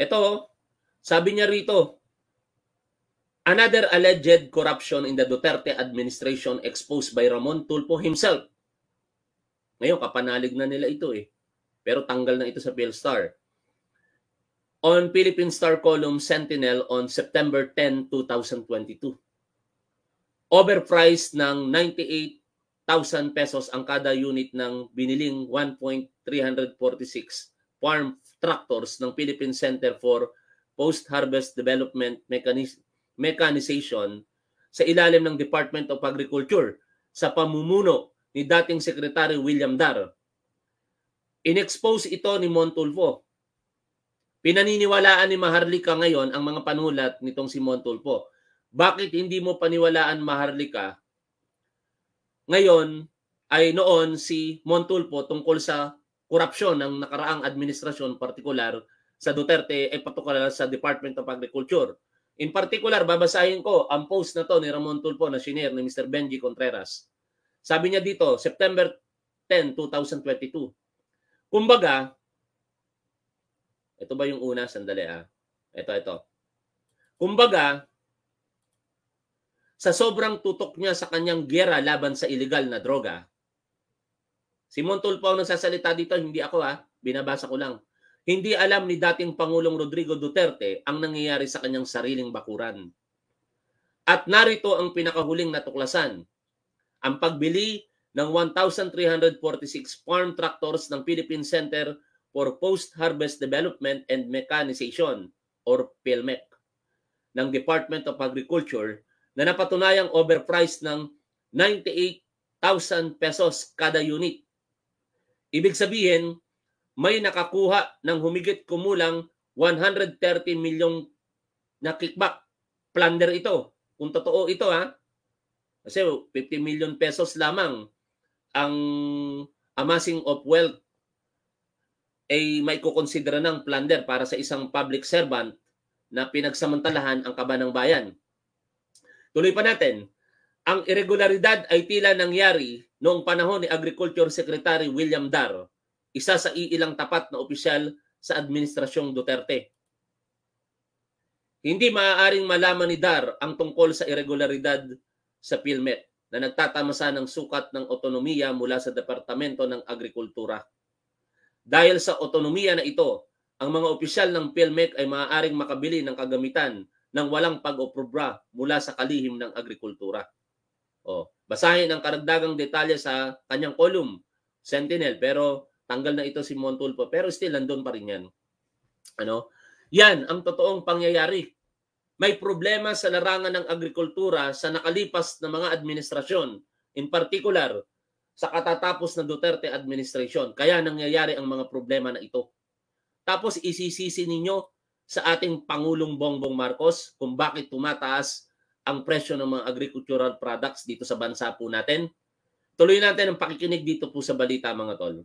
Ito, sabi niya rito, another alleged corruption in the Duterte administration exposed by Ramon Tulfo himself. Ngayon, kapanalig na nila ito eh. Pero tanggal na ito sa Philstar. On Philippine Star column Sentinel on September 10, 2022. Overpriced ng 98,000 pesos ang kada unit ng biniling 1.346 farm tractors ng Philippine Center for Post-Harvest Development Mechaniz- Mechanization sa ilalim ng Department of Agriculture sa pamumuno ni dating Secretary William Dar. Inexpose ito ni Montulfo. Pinaniniwalaan ni Maharlika ngayon ang mga panulat nitong si Montulfo. Bakit hindi mo paniwalaan Maharlika? Ngayon ay noon si Montulfo tungkol sa korupsyon ng nakaraang administrasyon partikular sa Duterte ay patukalan sa Department of Agriculture. In particular, babasahin ko ang post na to ni Ramon Tulfo na shinare ni Mr. Benji Contreras. Sabi niya dito, September 10, 2022. Kumbaga, ito ba yung una? Sandali ah. Ito, ito. Kumbaga, sa sobrang tutok niya sa kanyang gera laban sa ilegal na droga, Simon Tulfo ang nagsasalita dito, hindi ako ha, ah. binabasa ko lang. Hindi alam ni dating Pangulong Rodrigo Duterte ang nangyayari sa kanyang sariling bakuran. At narito ang pinakahuling natuklasan, ang pagbili ng 1,346 farm tractors ng Philippine Center for Post-Harvest Development and Mechanization or PHILMEC ng Department of Agriculture na napatunayang overpriced ng 98,000 pesos kada unit Ibig sabihin, may nakakuha ng humigit kumulang 130 milyong na kickback. Plunder ito. Kung totoo ito ha. Kasi 50 million pesos lamang ang amassing of wealth ay may kukonsidera ng plunder para sa isang public servant na pinagsamantalahan ang kaba ng bayan. Tuloy pa natin. Ang irregularidad ay tila nangyari noong panahon ni Agriculture Secretary William Dar, isa sa iilang tapat na opisyal sa Administrasyong Duterte. Hindi maaaring malaman ni Dar ang tungkol sa irregularidad sa PhilMet na nagtatamasa ng sukat ng otonomiya mula sa Departamento ng Agrikultura. Dahil sa otonomiya na ito, ang mga opisyal ng PhilMet ay maaaring makabili ng kagamitan ng walang pag-oprobra mula sa kalihim ng agrikultura. O, Basahin ang karagdagang detalye sa kanyang column, Sentinel, pero tanggal na ito si Montulfo. Pero still, nandun pa rin yan. Ano? Yan ang totoong pangyayari. May problema sa larangan ng agrikultura sa nakalipas na mga administrasyon, in particular sa katatapos na Duterte administration. Kaya nangyayari ang mga problema na ito. Tapos isisisi ninyo sa ating Pangulong Bongbong Marcos kung bakit tumataas ang presyo ng mga agricultural products dito sa bansa po natin. Tuloy natin ang pakikinig dito po sa balita mga tol.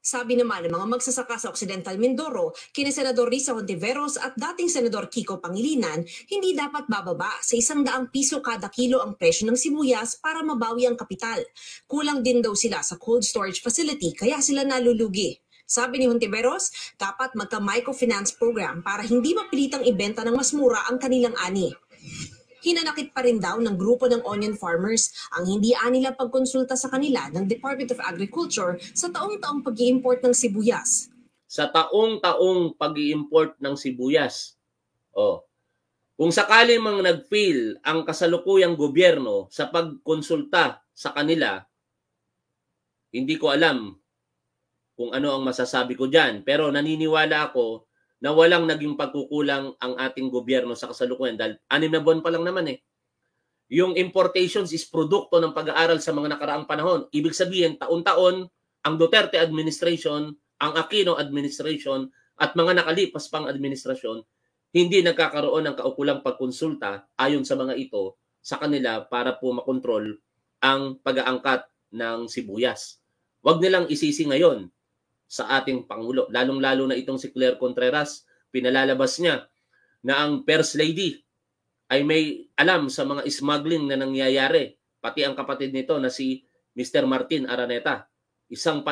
Sabi naman ng mga magsasaka sa Occidental Mindoro, kina Senador Risa Ontiveros at dating Senador Kiko Pangilinan, hindi dapat bababa sa isang daang piso kada kilo ang presyo ng sibuyas para mabawi ang kapital. Kulang din daw sila sa cold storage facility kaya sila nalulugi. Sabi ni Ontiveros, dapat magka-microfinance program para hindi mapilitang ibenta ng mas mura ang kanilang ani hinanakit pa rin daw ng grupo ng onion farmers ang hindi anila pagkonsulta sa kanila ng Department of Agriculture sa taong-taong pag import ng sibuyas. Sa taong-taong pag import ng sibuyas. Oh. Kung sakali mang nag-fail ang kasalukuyang gobyerno sa pagkonsulta sa kanila, hindi ko alam kung ano ang masasabi ko dyan. Pero naniniwala ako na walang naging pagkukulang ang ating gobyerno sa kasalukuyan dahil anim na buwan pa lang naman eh. Yung importations is produkto ng pag-aaral sa mga nakaraang panahon. Ibig sabihin, taon-taon, ang Duterte administration, ang Aquino administration, at mga nakalipas pang administrasyon, hindi nagkakaroon ng kaukulang pagkonsulta ayon sa mga ito sa kanila para po makontrol ang pag-aangkat ng sibuyas. Huwag nilang isisi ngayon sa ating Pangulo. Lalong-lalo na itong si Claire Contreras, pinalalabas niya na ang First Lady ay may alam sa mga smuggling na nangyayari, pati ang kapatid nito na si Mr. Martin Araneta. Isang